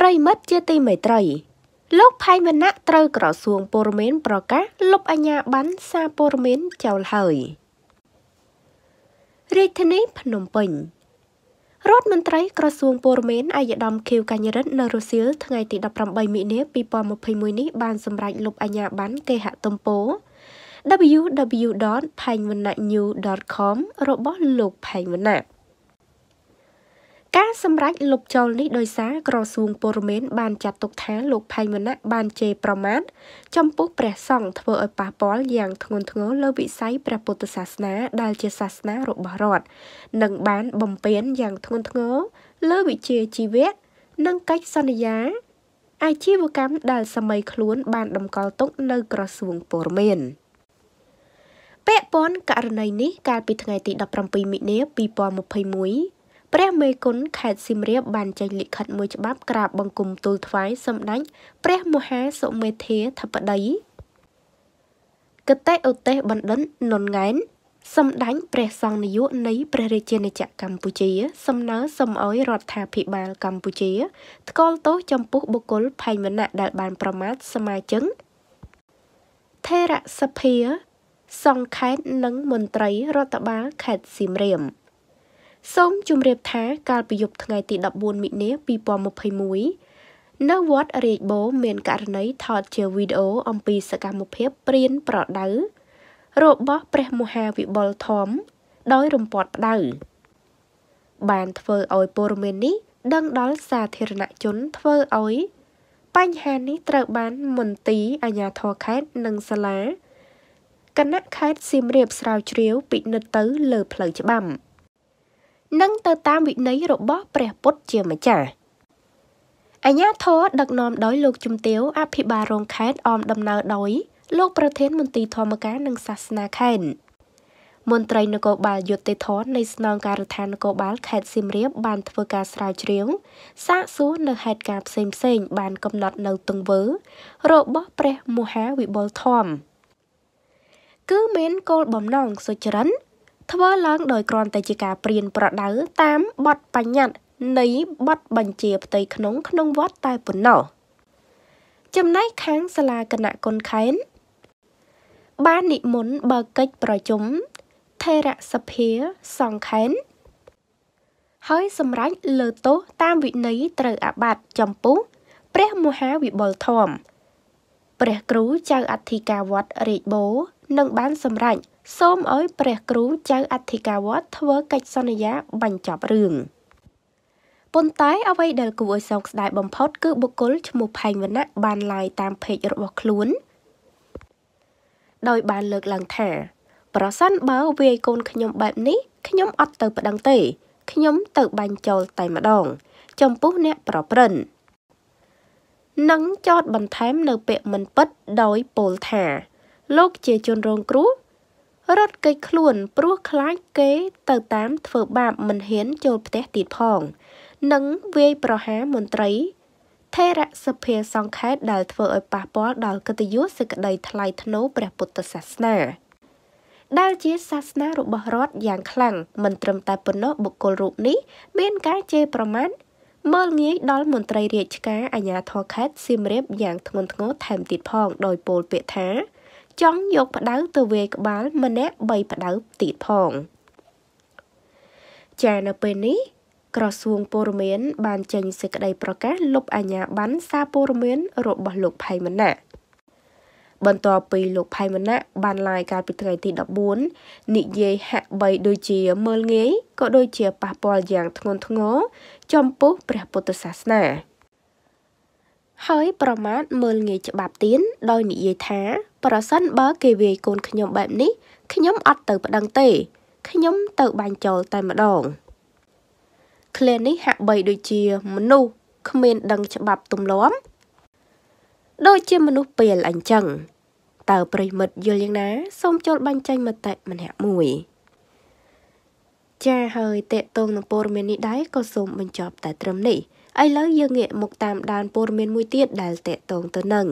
ប្រិមិត្តជាទីមេត្រី លោកផៃវណ្ណៈត្រូវក្រសួងព័រមេនប្រកាសលុបអាជ្ញាប័ណ្ណសារព័រមេនចោលហើយរាជធានីភ្នំពេញរដ្ឋមន្ត្រីក្រសួងព័រមេនអាយដាមខៀវកញ្ញរិទ្ធនៅរុស្ស៊ីលថ្ងៃទី18មីនា2021នេះបានសម្រេចលុបអាជ្ញាប័ណ្ណគេហទំព័រ www.phaingvannew.com របស់លោកផៃវណ្ណៈការសម្រេចលុបចោលនេះដោយសារក្រសួងពលរដ្ឋបានចាត់ទុកថាលោកផៃមណៈបានជេរប្រមាថចំពោះព្រះសង្ឃធ្វើឲ្យប៉ះពាល់យ៉ាងធ្ងន់ធ្ងរលើវិស័យព្រះពុទ្ធសាសនាដែលជាសាសនារបស់រដ្ឋនិងបានបំពានយ៉ាងធ្ងន់ធ្ងរលើវិជ្ជាជីវៈនិងកិច្ចសន្យាអាជីវកម្មដែលសម័យខ្លួន បានតម្កល់ទុកនៅ ក្រសួងពលរដ្ឋពាក់ព័ន្ធករណីនេះកាលពីថ្ងៃទី17មិនិនា2021ព្រះមេគុណខេត្តស িম រាបបានចេញលិខិតមួយច្បាប់ក្រាបបង្គំទូលថ្វាយសម្ដេចព្រះ មហាសុមេធាធិបតីកតេឧទេសបណ្ឌិតនុនង៉ែនសម្ដេចព្រះសង្ឃនាយកនៃព្រះរាជាណាចក្រកម្ពុជាសំណើសុំឲ្យរដ្ឋាភិបាលកម្ពុជាថ្កោលទោសចំពោះ បុគ្គលផៃមណៈដែលបានប្រមាថសមាជិកថេរសភាសង្ឃខេត្តនិងមន្ត្រីរដ្ឋបាលខេត្តស িম រាបសូមជម្រាបថាកាលពីយប់ថ្ងៃទី14មិនិនា2021នៅវត្តរាជបូរមានករណីថតជាវីដេអូអំពីសកម្មភាពព្រៀនប្រដៅ របស់ព្រះមហាវិបុលធំ ដោយរំពាត់ផ្ដៅ បានធ្វើឲ្យព័ត៌មាននេះដឹងដល់សាធារណជនធ្វើឲ្យបញ្ហានេះត្រូវបានមន្ទីរអាជ្ញាធរខេត្តនិងសាលាគណៈខេត្តសៀមរាបស្រាវជ្រាវពិនិត្យទៅ លើ ផ្លូវច្បាប់និងទៅតាមវិន័យរបស់ព្រះពុទ្ធជាម្ចាស់អញ្ញាធរដឹកនាំដោយលោកជំទាវអភិបាលរងខេត្តអមដំណើរដោយ លោកប្រធានមន្ទីរធម្មការនិងសាសនាខេត្តមន្ត្រីនគរបាលយុតិធននៃស្នងការដ្ឋាននគរបាល ខេត្តសៀមរាប បានធ្វើការស្រាវជ្រាវសាកសួរនៅហេតុការណ៍ផ្សេងៗបានកំណត់នៅទង្វើរបស់ព្រះមហាវិបុលធម្មគឺមានគោលបំណងសុចរិតធ្វើឡើងដោយគ្រាន់តែជាការប្រៀនប្រដៅតាមបទបញ្ញត្តិនៃបទបញ្ជាផ្ទៃក្នុង ក្នុងវត្តតែប៉ុណ្ណោះចំណែកខាងសាលាគណៈគុណខេនបាននិមន្តបើកិច្ចប្រជុំថេរសភាសង្ខេនហើយសម្រេចលើទោសតាមវិន័យត្រូវអាបត្តិចំពោះព្រះមហាវិបុលធម៌ព្រះគ្រូចៅអធិការវត្តរាជបូរនឹងបានសម្រេចសូមឲ្យព្រះគ្រូចៅអធិការវត្តធ្វើកិច្ចសន្យាបញ្ចប់រឿងប៉ុន្តែអ្វីដែលគួរឲ្យសោកស្ដាយបំផុតគឺបុគ្គលឈ្មោះផែងវណ្ណៈបានឡាយតាមเพจរបស់ខ្លួនដោយបានលើកឡើងថាប្រសិនបើវាយកូនខ្ញុំបែបនេះខ្ញុំអត់ទៅប្តឹងទេខ្ញុំទៅបាញ់ចោលតែម្ដង ចំពោះអ្នកប្រព្រឹត្តនឹងចោតបន្ថែមនៅពាក្យមិនពិតដោយពោលថា លោកជាជនរងគ្រោះរត់គេចខ្លួនព្រោះខ្លាចគេ ទៅតាមធ្វើបាបមិនហ៊ានចូលផ្ទះទៀតផងនិងវាយប្រហារមន្ត្រីថេរសភាសង្ខេតដែលធ្វើឲ្យប៉ះពាល់ដល់កិត្តិយសសេចក្តីថ្លៃថ្នូរព្រះពុទ្ធសាសនាដែលជាសាសនារបស់រដ្ឋយ៉ាងខ្លាំងមិនត្រឹមតែប៉ុណ្ណោះបុគ្គលរូបនេះមានការជេរប្រមាថមើលងាយដល់មន្ត្រីរាជការអាជ្ញាធរខេត្តសៀមរាបយ៉ាងធ្ងន់ធ្ងរថែមទៀតផងដោយពោលពាក្យថាចង់យកផ្ដៅទៅវាយក្បាល ម្នាក់3ផ្ដៅទៀតផងចានៅពេលនេះ ក្រសួងពលរដ្ឋមានបានចេញសេចក្តីប្រកាសលុបអាជ្ញាប័ណ្ណសារពលរដ្ឋមានរបស់លោកផៃម៉ាណាក់បន្ទាប់ពីលោកផៃម៉ាណាក់បានឡាយកាលពីថ្ងៃទី14និយាយហាក់បីដូចជាមើលងាយក៏ដូចជាប៉ះពាល់យ៉ាងធ្ងន់ធ្ងរចំពោះព្រះពុទ្ធសាសនា ហើយ ប្រមាថមើលងាយច្បាប់ទៀនដោយនិយាយថាប្រសិនបើគេវាយកូនខ្ញុំបែបនេះខ្ញុំអត់ទៅប្តឹងទេ ខ្ញុំ ទៅបាញ់ចោលតែម្ដងឃ្លានេះហាក់បីដូចជាមនុស្សគ្មានដឹងច្បាប់ទម្លាប់ដូចជាមនុស្សពេលអញ្ចឹងតើប្រិមិត្តយល់យ៉ាងណាសូមចូលបាញ់ចាញ់មតិម្នាក់មួយចាហើយតេតងនឹងព័ត៌មាននេះដែរក៏សូមបញ្ចប់តែត្រឹមនេះឥឡូវយើងងាកមកតាមដានព័ត៌មានមួយទៀតដែលតេតងទៅនឹង